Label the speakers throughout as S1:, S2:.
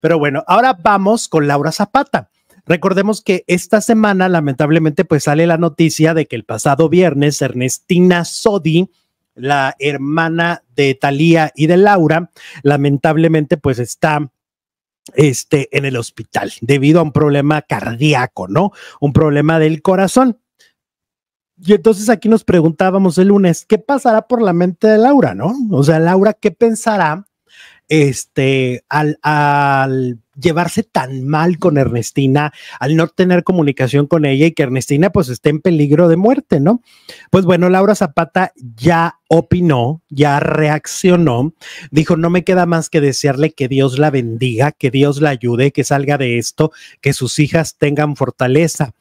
S1: Pero bueno, ahora vamos con Laura Zapata. Recordemos que esta semana, lamentablemente, pues sale la noticia de que el pasado viernes Ernestina Sodi, la hermana de Talía y de Laura, lamentablemente, pues está este, en el hospital debido a un problema cardíaco, ¿no? Un problema del corazón. Y entonces aquí nos preguntábamos el lunes, ¿qué pasará por la mente de Laura, no? O sea, Laura, ¿qué pensará este, al, al llevarse tan mal con Ernestina, al no tener comunicación con ella y que Ernestina pues esté en peligro de muerte, ¿no? Pues bueno, Laura Zapata ya opinó, ya reaccionó, dijo, no me queda más que desearle que Dios la bendiga, que Dios la ayude, que salga de esto, que sus hijas tengan fortaleza.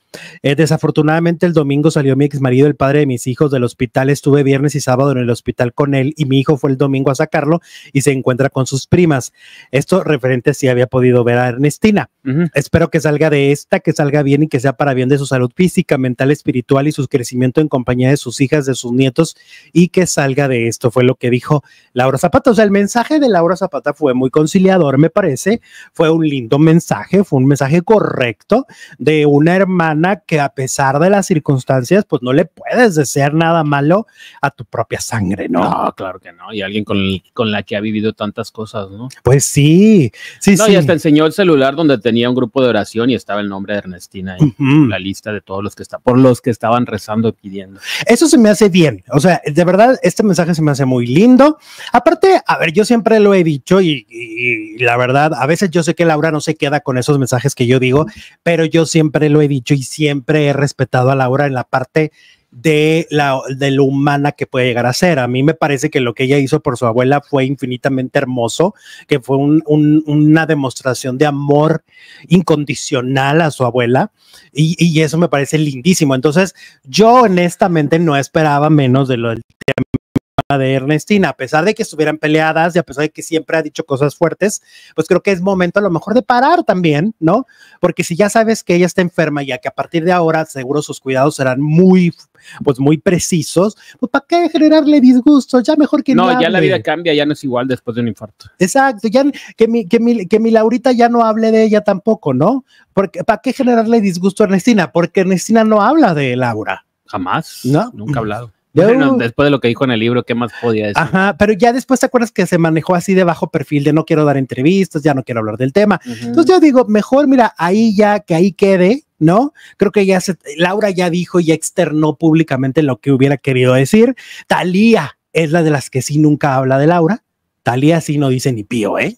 S1: Eh, desafortunadamente el domingo salió mi ex marido, el padre de mis hijos, del hospital. Estuve viernes y sábado en el hospital con él y mi hijo fue el domingo a sacarlo y se encuentra con sus primas. Esto referente si había podido ver a Ernestina. Espero que salga de esta, que salga bien y que sea para bien de su salud física, mental, espiritual y su crecimiento en compañía de sus hijas, de sus nietos y que salga de esto. Fue lo que dijo Laura Zapata. O sea, el mensaje de Laura Zapata fue muy conciliador, me parece. Fue un lindo mensaje, fue un mensaje correcto de una hermana que a pesar de las circunstancias, pues no le puedes desear nada malo a tu propia sangre, ¿no? No,
S2: claro que no. Y alguien con, la que ha vivido tantas cosas, ¿no?
S1: Pues sí, sí, no, sí. Ya está
S2: enseñando el celular donde tenía un grupo de oración y estaba el nombre de Ernestina en la lista de todos los que está, por los que estaban rezando y pidiendo.
S1: Eso se me hace bien. O sea, de verdad, este mensaje se me hace muy lindo. Aparte, a ver, yo siempre lo he dicho y la verdad, a veces yo sé que Laura no se queda con esos mensajes que yo digo, pero yo siempre lo he dicho y siempre he respetado a Laura en la parte de la, de lo humana que puede llegar a ser. A mí me parece que lo que ella hizo por su abuela fue infinitamente hermoso, que fue una demostración de amor incondicional a su abuela y, eso me parece lindísimo. Entonces, yo honestamente no esperaba menos de lo de Ernestina, a pesar de que estuvieran peleadas y a pesar de que siempre ha dicho cosas fuertes, pues creo que es momento a lo mejor de parar también, ¿no? Porque si ya sabes que ella está enferma y que a partir de ahora seguro sus cuidados serán muy fuertes, pues muy precisos, pues ¿para qué generarle disgusto? Ya mejor que no. No, ya la vida
S2: cambia, ya no es igual después de un infarto.
S1: Exacto, ya que mi, que mi, que mi Laurita ya no hable de ella tampoco, ¿no? Porque, ¿Para qué generarle disgusto a Ernestina? Porque Ernestina no habla de Laura.
S2: Jamás. ¿No? Nunca ha hablado. después de lo que dijo en el libro, ¿qué más podía decir?
S1: Ajá, pero ya después te acuerdas que se manejó así de bajo perfil, de no quiero dar entrevistas, ya no quiero hablar del tema. Entonces yo digo, mejor mira, ahí ya que ahí quede, ¿no? Creo que ya se, Laura ya dijo y externó públicamente lo que hubiera querido decir. Talía es la de las que sí nunca habla de Laura. Talía sí no dice ni pío, ¿eh?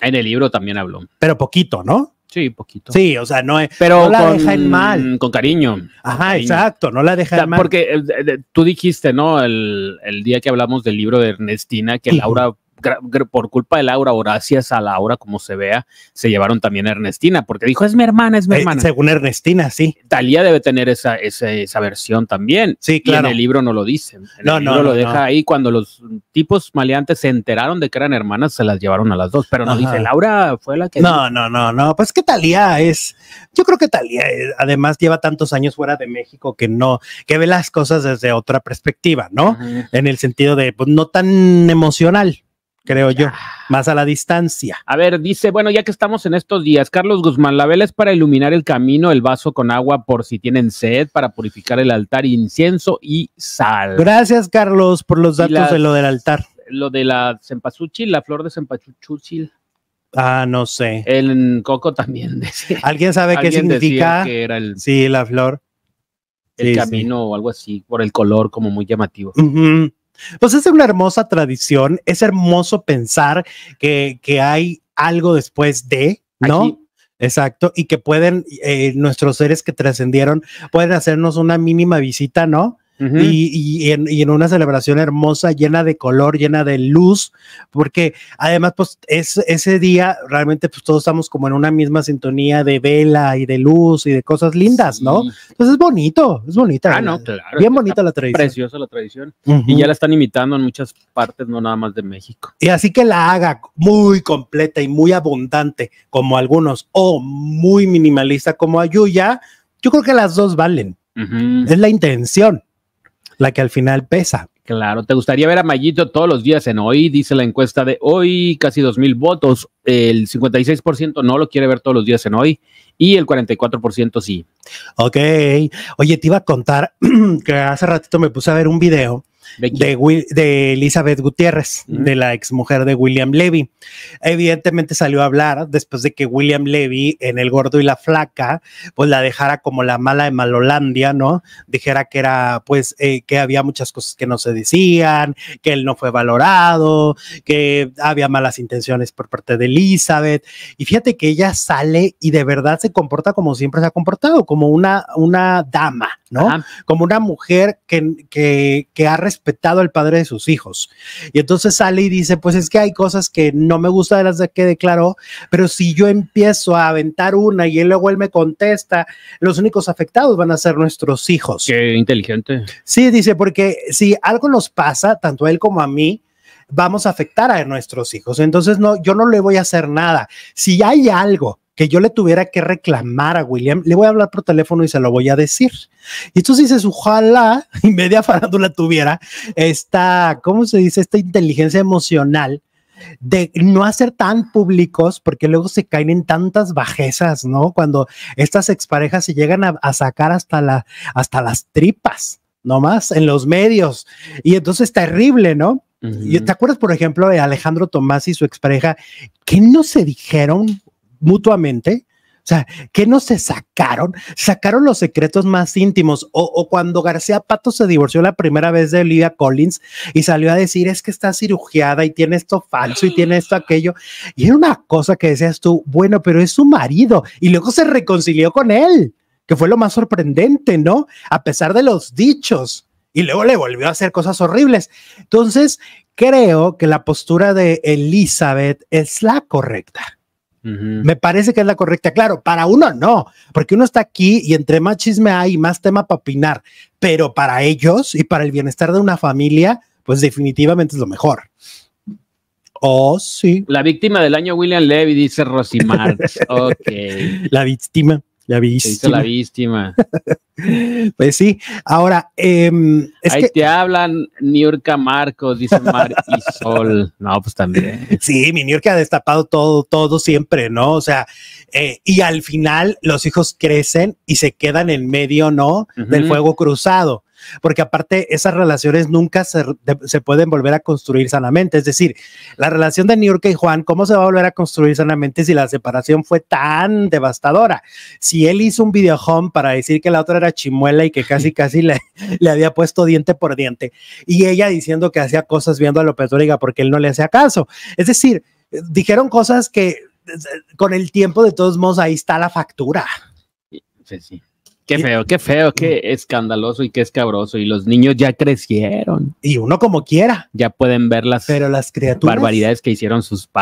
S2: En el libro también habló. Pero poquito, ¿no? Sí, poquito. Sí, o sea, no, es, pero no la deja en mal. Con cariño. Ajá, exacto, no la deja en mal. Porque eh, tú dijiste, ¿no? El, día que hablamos del libro de Ernestina, que Laura por culpa de Laura, o gracias a Laura, como se vea, se llevaron también a Ernestina, porque dijo, es mi hermana, es mi eh, hermana. Según Ernestina, sí. Talía debe tener esa, esa, versión también. Sí, claro. Y en el libro no lo dicen. no, no, no, lo deja ahí. Cuando los tipos maleantes se enteraron de que eran hermanas, se las llevaron a las dos, pero no dice, Laura fue la que... No, no, no, no, pues que Talía es, yo creo que Talía eh, además lleva tantos años fuera de
S1: México que no, que ve las cosas desde otra perspectiva, ¿no? En el sentido de, pues, no tan emocional creo yo, más a la distancia.
S2: A ver, dice, bueno, ya que estamos en estos días, Carlos Guzmán, la vela es para iluminar el camino, el vaso con agua por si tienen sed, para purificar el altar, incienso y sal. Gracias,
S1: Carlos, por los datos de lo
S2: del altar. Lo de la cempasúchil, la flor de cempasúchil. Ah, no sé. El coco también.
S1: ¿Alguien sabe qué significa? el,
S2: sí, la flor.
S1: El camino
S2: o algo así, por el color como muy llamativo.
S1: Pues es una hermosa tradición, es hermoso pensar que, que hay algo después de, ¿no? Exacto, y que pueden eh, nuestros seres que trascendieron, pueden hacernos una mínima visita, ¿no? y, en, una celebración hermosa, llena de color, llena de luz, porque además, pues es, ese día realmente pues todos estamos como en una misma sintonía de vela y de luz y de cosas lindas, ¿no? Entonces es bonito, es bonita. Ah, no, claro. Bien bonita la tradición. Preciosa
S2: la tradición. Y ya la están imitando en muchas partes, no nada más de México.
S1: Y así que la haga muy completa y muy abundante, como algunos, o muy minimalista como Ayuya, yo creo que las dos valen. Es la intención la que al final pesa.
S2: Claro, ¿te gustaría ver a Mayito todos los días en hoy? Dice la encuesta de hoy, casi 2.000 votos. El 56% no lo quiere ver todos los días en hoy y el 44% sí. Ok, oye, te
S1: iba a contar que hace ratito me puse a ver un video de, de, Elizabeth Gutiérrez, de la exmujer de William Levy. Evidentemente salió a hablar después de que William Levy en El Gordo y la Flaca, pues la dejara como la mala de Malolandia, ¿no? Dijera que era, pues, eh, que había muchas cosas que no se decían, que él no fue valorado, que había malas intenciones por parte de Elizabeth. Y fíjate que ella sale y de verdad se comporta como siempre se ha comportado, como una, una dama, ¿no? Como una mujer que, que, ha respetado al padre de sus hijos. Y entonces sale y dice, pues es que hay cosas que no me gusta de las que declaró, pero si yo empiezo a aventar una y él luego él me contesta, los únicos afectados van a ser nuestros
S2: hijos. Qué inteligente.
S1: Sí, dice, porque si algo nos pasa, tanto a él como a mí, vamos a afectar a nuestros hijos. Entonces, no, yo no le voy a hacer nada. Si hay algo que yo le tuviera que reclamar a William, le voy a hablar por teléfono y se lo voy a decir. Y entonces dices, ojalá y media farándula tuviera esta, ¿cómo se dice? Esta inteligencia emocional de no hacer tan públicos, porque luego se caen en tantas bajezas, ¿no? Cuando estas exparejas se llegan a, sacar hasta, la, hasta las tripas, nomás, en los medios. Y entonces terrible, ¿no? y ¿Te acuerdas, por ejemplo, de Alejandro Tomás y su expareja que no se dijeron mutuamente. O sea, que no se sacaron? Sacaron los secretos más íntimos. O, o, cuando García Pato se divorció la primera vez de Olivia Collins y salió a decir es que está cirugiada y tiene esto falso y tiene esto aquello. Y era una cosa que decías tú, bueno, pero es su marido. Y luego se reconcilió con él, que fue lo más sorprendente, ¿no? A pesar de los dichos. Y luego le volvió a hacer cosas horribles. Entonces, creo que la postura de Elizabeth es la correcta me parece que es la correcta. Claro, para uno no, porque uno está aquí y entre más chisme hay, más tema para opinar, pero para ellos y para el bienestar de una familia, pues definitivamente es lo mejor.
S2: Oh, sí. La víctima del año, William Levy, dice Rosy Marx. La víctima. La víctima. la víctima.
S1: pues sí. Ahora, em, ahí
S2: te hablan Niurka Marcos, dice Mar Sol. No, pues también. Sí, mi Niurka ha destapado todo, todo siempre, ¿no? O sea,
S1: eh, y al final los hijos crecen y se quedan en medio, ¿no? Del fuego cruzado porque aparte esas relaciones nunca se, pueden volver a construir sanamente. Es decir, la relación de York y Juan, ¿cómo se va a volver a construir sanamente si la separación fue tan devastadora? Si él hizo un video home para decir que la otra era chimuela y que casi, casi le, había puesto diente por diente, y ella diciendo que hacía cosas viendo a López diga, porque él no le hacía caso. Es decir, dijeron cosas que eh, con el tiempo, de todos modos, ahí está la factura.
S2: Sí, sí. Qué feo, qué feo, qué mm. escandaloso y qué escabroso. Y los niños ya crecieron. Y uno como quiera. Ya pueden ver las, las barbaridades que hicieron sus padres.